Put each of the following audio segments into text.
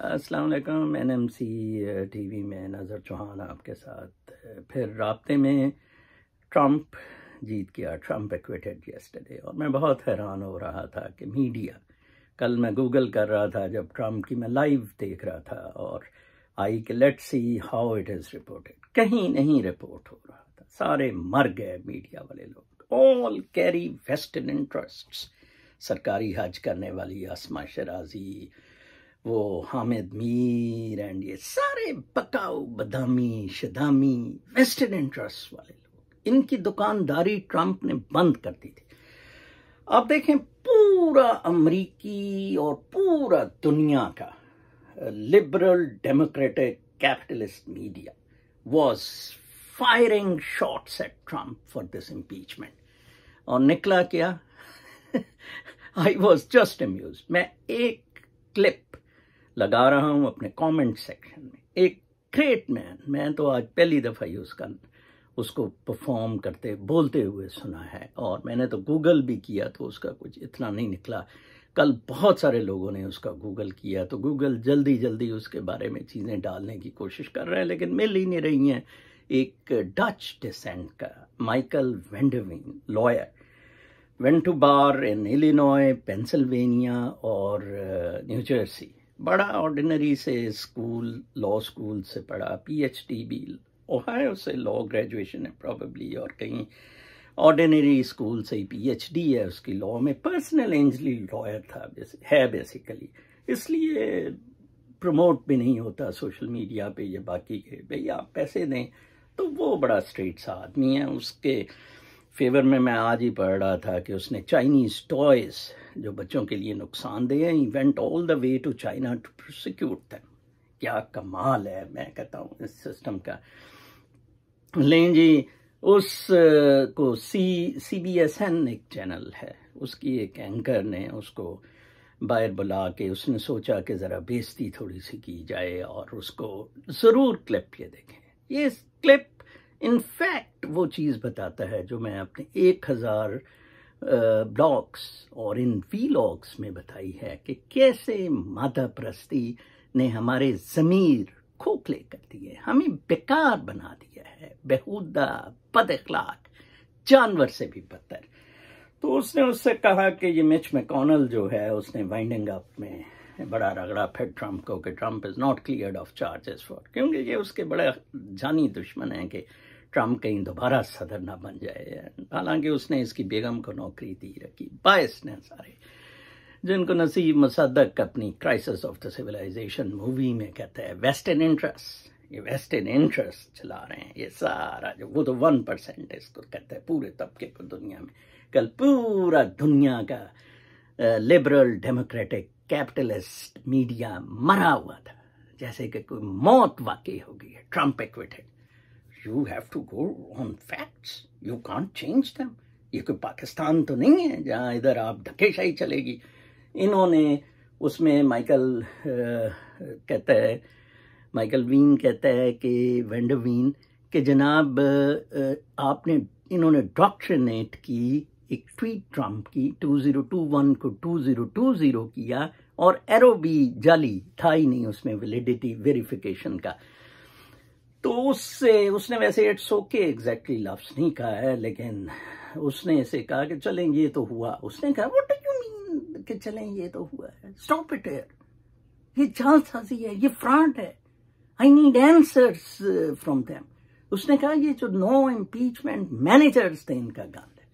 N M C T V में नज़र चौहान आपके साथ फिर रबते में ट्रंप जीत गया ट्रंप एक्विटेड यस्टरडे और मैं बहुत हैरान हो रहा था कि मीडिया कल मैं गूगल कर रहा था जब ट्रंप की मैं लाइव देख रहा था और आई के let see how it is reported कहीं नहीं रिपोर्ट हो रहा था सारे मर गए मीडिया वाले लोग ऑल कैरी वेस्टर्न इंटरेस्ट सरकारी हज करने वाली आसमा शराजी वो हामिद मीर एंड ये सारे पकाऊ बदामी शदामी वेस्टर्न इंटरेस्ट वाले लोग इनकी दुकानदारी ट्रंप ने बंद कर दी थी आप देखें पूरा अमरीकी और पूरा दुनिया का liberal democratic capitalist media was firing shots at Trump for this impeachment और निकला क्या आई वॉज जस्ट अम्यूज मैं एक क्लिप लगा रहा हूँ अपने कमेंट सेक्शन में एक ग्रेट मैन मैं तो आज पहली दफ़ा ही उसका उसको परफॉर्म करते बोलते हुए सुना है और मैंने तो गूगल भी किया तो उसका कुछ इतना नहीं निकला कल बहुत सारे लोगों ने उसका गूगल किया तो गूगल जल्दी जल्दी उसके बारे में चीज़ें डालने की कोशिश कर रहे हैं लेकिन मिल ही नहीं रही हैं एक डच डिसेंट का माइकल वेंडविन लॉयर वेंटू बार इन इलिनॉय पेंसिल्वेनिया और न्यू uh, जर्सी बड़ा ऑर्डिनरी से स्कूल लॉ स्कूल से पढ़ा पीएचडी भी ओहायो से लॉ ग्रेजुएशन है प्रॉबली और कहीं ऑर्डिनरी स्कूल से ही पीएचडी है उसकी लॉ में पर्सनल एंजली लॉयर था है बेसिकली इसलिए प्रमोट भी नहीं होता सोशल मीडिया पे ये बाकी के भई आप पैसे दें तो वो बड़ा स्ट्रेट सा आदमी है उसके फेवर में मैं आज ही पढ़ रहा था कि उसने चाइनीज़ टॉयज़ जो बच्चों के लिए नुकसानदेह हैं even all the way to China to prosecute them क्या कमाल है मैं कहता हूँ इस सिस्टम का लें जी उस को C C B S N एक चैनल है उसकी एक एंकर ने उसको बाहर बुला के उसने सोचा कि ज़रा बेजती थोड़ी सी की जाए और उसको ज़रूर क्लिप ये देखें ये क्लिप इनफैक्ट वो चीज़ बताता है जो मैं अपने एक हज़ार ब्लॉग्स और इन वीलॉग्स में बताई है कि कैसे मादा प्रस्ती ने हमारे ज़मीर खोखले कर दिए हमें बेकार बना दिया है बेहूदा बद अखलाक जानवर से भी बदतर तो उसने उससे कहा कि ये मिच मैकोनल जो है उसने वाइंडिंग अप में बड़ा रगड़ा फिर ट्रम्प को कि Trump is not cleared of charges for क्योंकि ये उसके बड़े जानी दुश्मन हैं कि ट्रम्प कहीं दोबारा सदर ना बन जाए हालांकि उसने इसकी बेगम को नौकरी दी रखी बायस ने सारे जिनको नसीब मुसदक अपनी crisis of the civilization movie में कहते हैं वेस्टर्न इंटरेस्ट ये वेस्टर्न इंटरेस्ट चला रहे हैं ये सारा जो वो तो वन परसेंट इसको कहते हैं पूरे तबके को दुनिया में कल पूरा दुनिया का लिबरल डेमोक्रेटिक कैपिटलिस्ट मीडिया मरा हुआ था जैसे कि कोई मौत वाकई हो गई है Trump acquitted you have to go on facts you can't change दम ये कोई पाकिस्तान तो नहीं है जहाँ इधर आप धकेशाही चलेगी इन्होंने उसमें माइकल कहता है माइकल वीन कहता है कि वेंडर वीन के जनाब आपने इन्होंने डॉक्ट्रिनेट की एक ट्वीट ट्रम्प की 2021 को 2020 किया और एरो भी जाली था ही नहीं उसमें वैलिडिटी वेरिफिकेशन का तो उससे उसने वैसे इट्स ओके एग्जैक्टली लफ्स नहीं कहा है लेकिन उसने इसे कहा कि चलें ये तो हुआ उसने कहा वट यू मीन कि चलें ये तो हुआ है स्टॉप इट एयर ये जालसाजी है ये फ्रॉड है I need answers from them उसने कहा ये जो नो इम्पीचमेंट मैनेजर्स थे इनका गांध है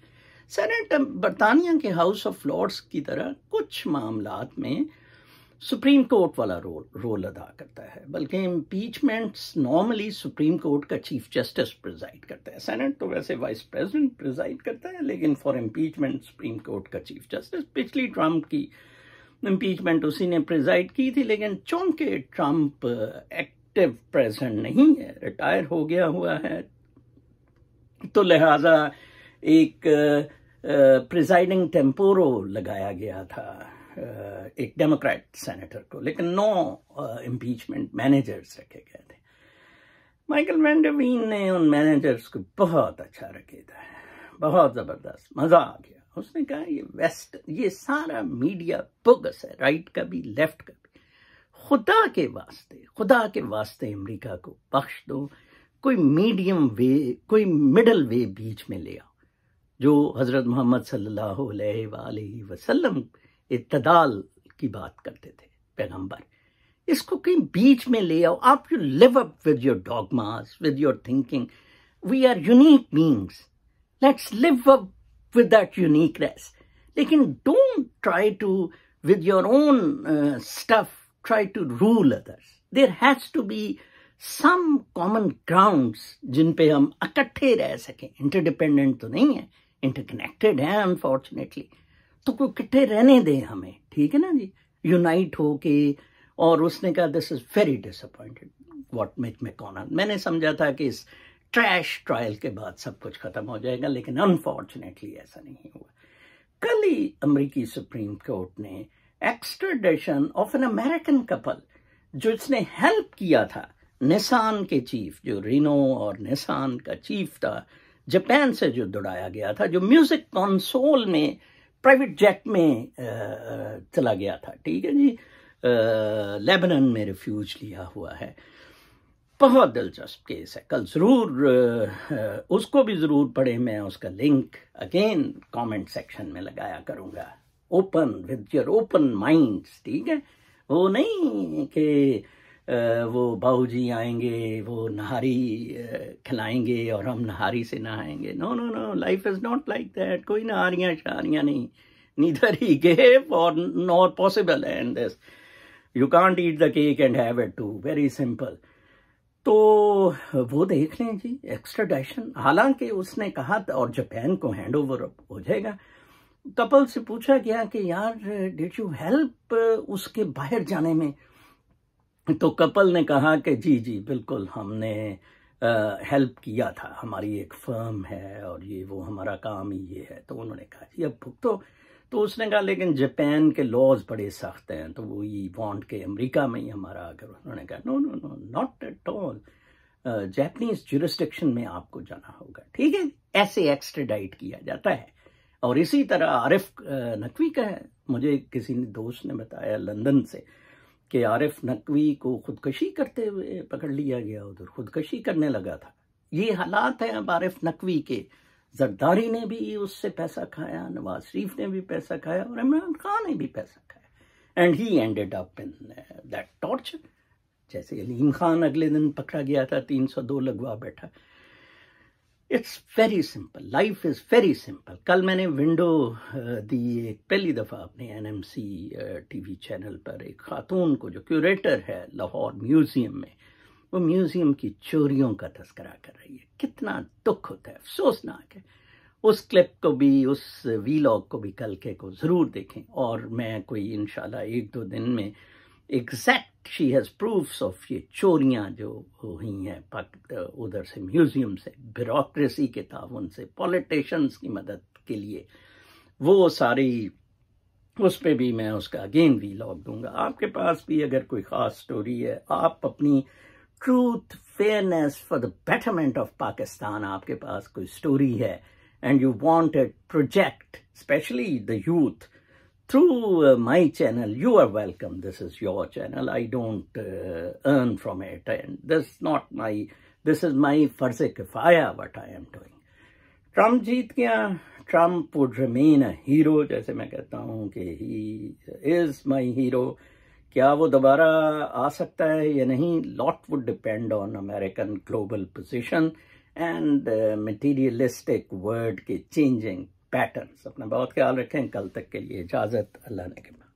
सेनेट uh, बर्तानिया के हाउस ऑफ लॉर्ड्स की तरह कुछ मामला में सुप्रीम कोर्ट वाला रोल रोल अदा करता है बल्कि इम्पीचमेंट्स नॉर्मली सुप्रीम कोर्ट का चीफ जस्टिस प्रिजाइड करता है सेनेट तो वैसे वाइस प्रेसिडेंट प्रिजाइड करता है लेकिन फॉर इम्पीचमेंट सुप्रीम कोर्ट का चीफ जस्टिस पिछली ट्रंप की इम्पीचमेंट उसी ने प्रिजाइड की थी लेकिन चूंकि ट्रम्प एक्टिव प्रेजेंट नहीं है रिटायर हो गया हुआ है तो लिहाजा एक प्रिजाइडिंग टेम्पोरो लगाया गया था एक डेमोक्रेट सेनेटर को लेकिन नौ इम्पीचमेंट मैनेजर्स रखे गए थे माइकल मैंडवीन ने उन मैनेजर्स को बहुत अच्छा रखे था बहुत ज़बरदस्त मज़ा आ गया उसने कहा ये वेस्ट ये सारा मीडिया बोगस है राइट का भी लेफ्ट का भी खुदा के वास्ते खुदा के वास्ते अमेरिका को बख्श दो कोई मीडियम वे कोई मिडल वे बीच में ले आओ जो हज़रत मोहम्मद सल्लल्लाहु अलैहि वसल्लम इतदाल की बात करते थे पैगंबर इसको कहीं बीच में ले आओ आप you live up with your dogmas with your thinking we are unique beings let's live up with that uniqueness लेकिन don't try to with your own stuff try to rule others there has to be some common grounds जिन पे हम इकट्ठे रह सकें interdependent तो नहीं है इंटरकनेक्टेड है अनफॉर्चुनेटली तो कोई किट्ठे रहने दें हमें ठीक है ना जी यूनाइट हो के और उसने कहा this is very disappointed what मे कॉनर मैंने समझा था कि इस ट्रैश ट्रायल के बाद सब कुछ खत्म हो जाएगा लेकिन अनफॉर्चुनेटली ऐसा नहीं हुआ कल ही अमरीकी सुप्रीम कोर्ट ने extradition of an American couple जो इसने हेल्प किया था निसान के चीफ जो रिनो और निसान का चीफ था जापान से जो दौड़ाया गया था जो म्यूजिक कंसोल में प्राइवेट जेट में चला गया था ठीक है जी लेबनन में रिफ्यूज लिया हुआ है बहुत दिलचस्प केस है कल ज़रूर उसको भी ज़रूर पढ़े मैं उसका लिंक अगेन कमेंट सेक्शन में लगाया करूंगा open with your open minds ठीक है वो नहीं कि वो बाहू जी आएंगे वो नहारी खिलाएंगे और हम नहारी से नहाएंगे no no no life is not like that कोई नहारियाँ शहारियाँ नहीं neither ही गेव और not possible and this you can't eat the cake and have it too very simple तो वो देख लें जी एक्स्ट्राडाइशन हालांकि उसने कहा था और जापान को हैंड ओवर हो जाएगा कपल से पूछा गया कि यार डिड यू हेल्प उसके बाहर जाने में तो कपल ने कहा कि जी जी बिल्कुल हमने हेल्प किया था हमारी एक फर्म है और ये वो हमारा काम ही ये है तो उन्होंने कहा जी अब भुगतो तो उसने कहा लेकिन जापान के लॉज बड़े सख्त हैं तो वो ये वॉन्ट के अमेरिका में ही हमारा अगर उन्होंने कहा no no no not at all Japanese jurisdiction में आपको जाना होगा ठीक है ऐसे एक्सट्रेडाइट किया जाता है और इसी तरह आरिफ नकवी का है मुझे किसी दोस्त ने बताया लंदन से कि आरिफ नकवी को खुदकशी करते हुए पकड़ लिया गया उधर खुदकशी करने लगा था ये हालात हैं अब आरिफ नकवी के जरदारी ने भी उससे पैसा खाया नवाज शरीफ ने भी पैसा खाया और इमरान खान ने भी पैसा खाया and he ended up in that torture जैसे अलीम खान अगले दिन पकड़ा गया था 302 लगवा बैठा it's very simple life is very simple कल मैंने विंडो uh, दी एक पहली दफ़ा अपने एनएमसी टीवी चैनल पर एक खातून को जो क्यूरेटर है लाहौर म्यूज़ियम में वो म्यूज़ियम की चोरियों का तस्करा कर रही है कितना दुख होता है अफसोसनाक है उस क्लिप को भी उस वीलॉग को भी कल के को ज़रूर देखें और मैं कोई इन एक दो दिन में exact she has proofs of ये चोरियाँ जो हुई हैं उधर से म्यूज़ियम से ब्यूरोसी के ताउन से पॉलिटिशन्स की मदद के लिए वो सारी उस पर भी मैं उसका अगेन भी लॉक दूंगा आपके पास भी अगर कोई ख़ास स्टोरी है आप अपनी truth fairness for the betterment of Pakistan आपके पास कोई स्टोरी है and you want it project specially the youth through uh, my channel, you are welcome. This is your channel. I don't uh, earn from it. And this is not my, this is my farz kifaya what I am doing. Trump jeet gaya. Trump would remain a hero. जैसे मैं कहता हूँ he is my hero. Kya wo दोबारा aa सकता hai ya nahi? Lot would depend on American global position and uh, materialistic world के changing pattern अपना बहुत ख्याल रखें कल तक के लिए इजाज़त अल्लाह ने के